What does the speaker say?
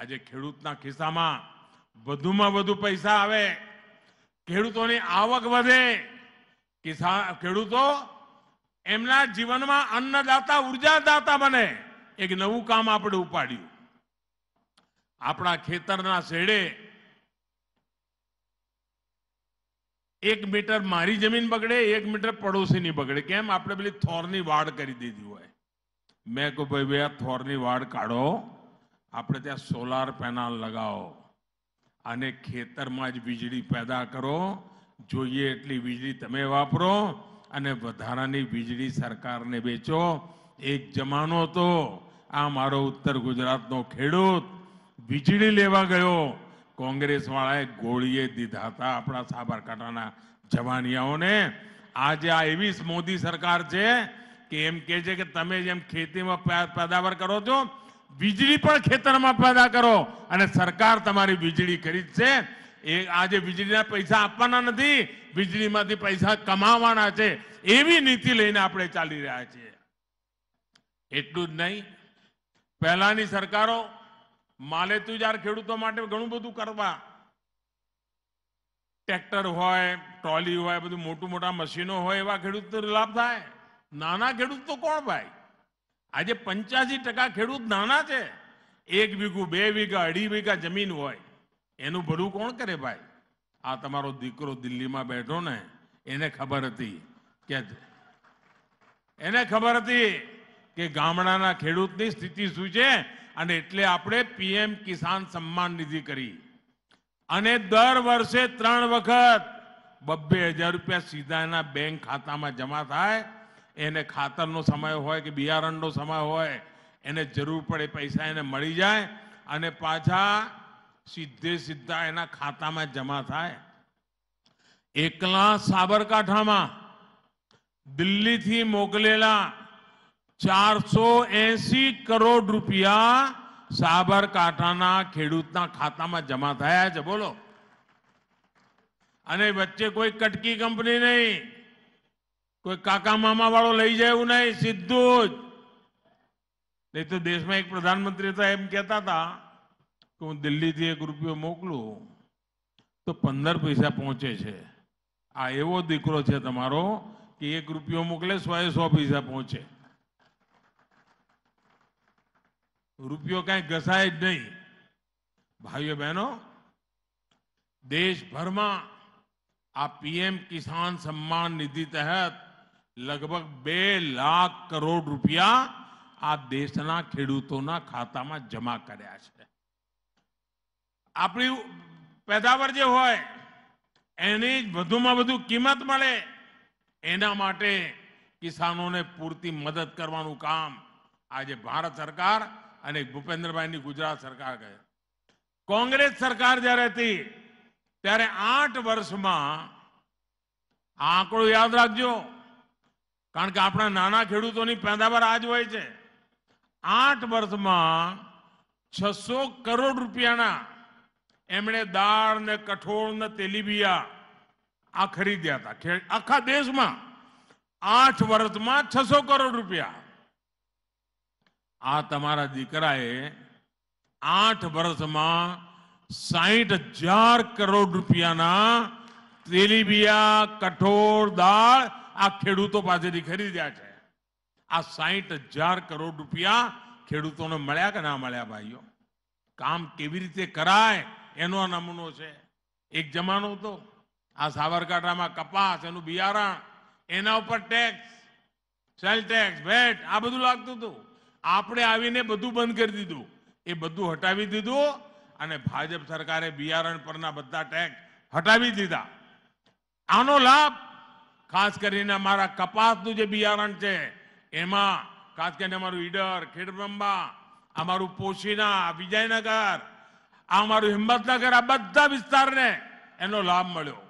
આજે ખેડૂતના ખિસ્સામાં વધુમાં વધુ પૈસા આવે ખેડૂતોની આવક વધે કિસાન ખેડૂતો એમના જીવનમાં અન્નદાતા ઉર્જાદાતા બને એક નવું કામ આપણે ઉપાડ્યું આપણા ખેતરના શેડે એક મીટર મારી જમીન બગડે એક મીટર પડોશીની બગડે કેમ આપણે પેલી થોરની વાડ કરી દીધી હોય મેં કહું ભાઈ ભાઈ આ થોરની વાડ કાઢો આપણે ત્યાં સોલાર પેનલ લગાવો અને ખેતરમાં જ વીજળી પેદા કરો જોઈએ એટલી વીજળી તમે વાપરો અને વધારાની વીજળી સરકારને વેચો એક જમાનો હતો આ મારો ઉત્તર ગુજરાતનો ખેડૂત વીજળી લેવા ગયો કોંગ્રેસવાળાએ ગોળીએ દીધા હતા આપણા સાબરકાંઠાના જવાનિયાઓને આજે આ એવી મોદી સરકાર છે કે એમ કે છે કે તમે જેમ ખેતીમાં પેદાવાર કરો છો વીજળી પણ ખેતરમાં પેદા કરો અને સરકાર તમારી વીજળી ખરીદશે એ આજે વીજળીના પૈસા આપવાના નથી વીજળીમાંથી પૈસા કમાવાના છે એવી નીતિ લઈને આપણે ચાલી રહ્યા છીએ એટલું જ નહીં પહેલાની સરકારો માલે માલેતુજાર ખેડૂતો માટે ઘણું બધું કરવા ટ્રેક્ટર હોય ટ્રોલી હોય બધું મોટું મોટા મશીનો હોય એવા ખેડૂતો લાભ થાય નાના ખેડૂત તો કોણ ભાઈ આજે પંચ્યાસી ટકા ખેડૂત નાના છે એક વીઘું બે વીઘા અઢી વીઘા જમીન હોય એનું ભલું કોણ કરે ભાઈ આ તમારો દીકરો દિલ્હીમાં બેઠો ને એને ખબર હતી કે એને ખબર હતી કે ગામડાના ખેડૂતની સ્થિતિ શું છે અને એટલે આપણે પીએમ કિસાન સન્માન નિધિ કરી અને દર વર્ષે ત્રણ વખત બબ્બે હજાર રૂપિયા સીધા એના બેંક ખાતામાં જમા થાય એને ખાતરનો સમય હોય કે બિયારણનો સમય હોય એને જરૂર પડે પૈસા એને મળી જાય અને પાછા સીધે સીધા એના ખાતામાં જમા થાય એકલા સાબરકાંઠામાં દિલ્હીથી મોકલેલા ચારસો એસી કરોડ રૂપિયા સાબરકાંઠાના ખેડૂતના ખાતામાં જમા થયા છે બોલો અને વચ્ચે કોઈ કટકી કંપની નહીં કોઈ કાકા મામા વાળો લઈ જાય એવું નહીં સીધું જ નહીં તો દેશમાં એક પ્રધાનમંત્રી હતા એમ કહેતા હતા કે હું દિલ્હીથી એક રૂપિયો મોકલું તો પંદર પૈસા પહોંચે છે આ એવો દીકરો છે તમારો કે એક રૂપિયો મોકલે સો એ સો પૈસા પહોંચે રૂપિયો કાંઈ ઘસાય જ નહીં ભાઈઓ બહેનો દેશભરમાં આ પીએમ કિસાન સન્માન નિધિ તહેત લગભગ બે લાખ કરોડ રૂપિયા આ દેશના ખેડૂતોના ખાતામાં જમા કર્યા છે આપણી પેદાવાર જે હોય એની વધુમાં વધુ કિંમત મળે એના માટે કિસાનોને પૂરતી મદદ કરવાનું કામ આજે ભારત સરકાર અને ભૂપેન્દ્રભાઈની ગુજરાત સરકાર કહે કોંગ્રેસ સરકાર જ્યારે હતી ત્યારે આઠ વર્ષમાં આંકડો યાદ રાખજો કારણ કે આપણા નાના ખેડૂતોની પેદાવાર આજ હોય છે આઠ વર્ષમાં છસો કરોડ રૂપિયાના એમણે દાળ ને કઠોળ ને તેલીબિયા આ ખરીદ્યા હતા આખા દેશમાં આઠ વર્ષમાં છસો કરોડ રૂપિયા આ તમારા દીકરાએ આઠ વર્ષમાં સાહીઠ હજાર કરોડ રૂપિયાના તેલીબિયા કઠોળ દાળ આ ખેડૂતો પાસેથી ખરીદ્યા છે આ સાહીઠ હજાર કરોડ રૂપિયા ખેડૂતોને મળ્યા કે ના મળ્યા ભાઈઓ કામ કેવી રીતે કરાય એનો નમૂનો છે એક જમાનો હતો આ સાબરકાંઠામાં કપાસ એનું બિયારણ એના ઉપર ટેક્સ સેલ ટેક્સ વેટ આ બધું લાગતું હતું આપણે આવીને બધું બંધ કરી દીધું એ બધું હટાવી દીધું અને ભાજપ સરકારે બિયારણ પરના બધા ટેક્સ હટાવી દીધા આનો લાભ ખાસ કરીને અમારા કપાસનું જે બિયારણ છે એમાં ખાસ કરીને અમારું ઈડર ખેડબ્રંબા અમારું પોશીના વિજયનગર આ અમારું હિંમતનગર આ બધા વિસ્તારને એનો લાભ મળ્યો